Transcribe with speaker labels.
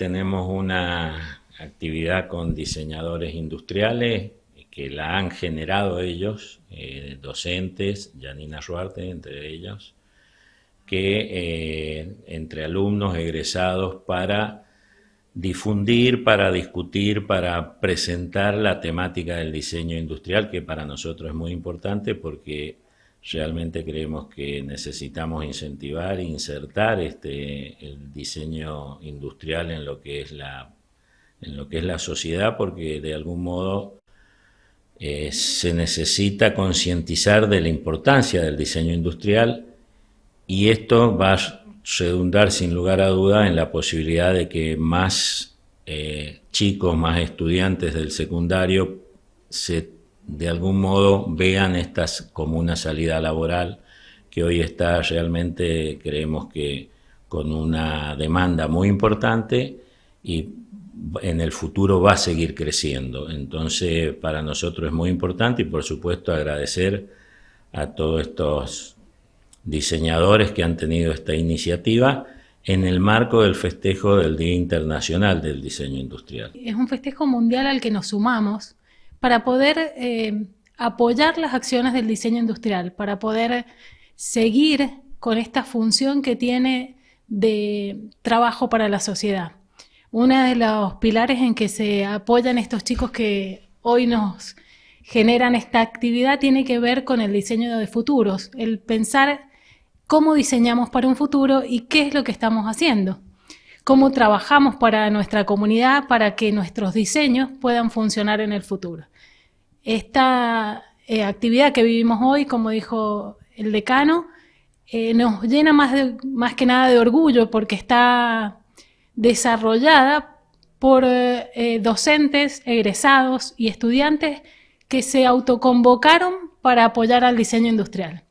Speaker 1: tenemos una actividad con diseñadores industriales que la han generado ellos, eh, docentes, Janina Suárez entre ellos, que eh, entre alumnos egresados para difundir, para discutir, para presentar la temática del diseño industrial, que para nosotros es muy importante porque realmente creemos que necesitamos incentivar e insertar este, el diseño industrial en lo que es la en lo que es la sociedad porque de algún modo eh, se necesita concientizar de la importancia del diseño industrial y esto va a redundar sin lugar a duda en la posibilidad de que más eh, chicos, más estudiantes del secundario se de algún modo vean estas como una salida laboral que hoy está realmente, creemos que con una demanda muy importante y en el futuro va a seguir creciendo. Entonces, para nosotros es muy importante y por supuesto agradecer a todos estos diseñadores que han tenido esta iniciativa en el marco del festejo del Día Internacional del Diseño Industrial.
Speaker 2: Es un festejo mundial al que nos sumamos para poder eh, apoyar las acciones del diseño industrial, para poder seguir con esta función que tiene de trabajo para la sociedad. Uno de los pilares en que se apoyan estos chicos que hoy nos generan esta actividad tiene que ver con el diseño de futuros, el pensar cómo diseñamos para un futuro y qué es lo que estamos haciendo cómo trabajamos para nuestra comunidad, para que nuestros diseños puedan funcionar en el futuro. Esta eh, actividad que vivimos hoy, como dijo el decano, eh, nos llena más, que nada de orgullo porque está desarrollada por eh, docentes, egresados y estudiantes que se autoconvocaron para apoyar al diseño industrial.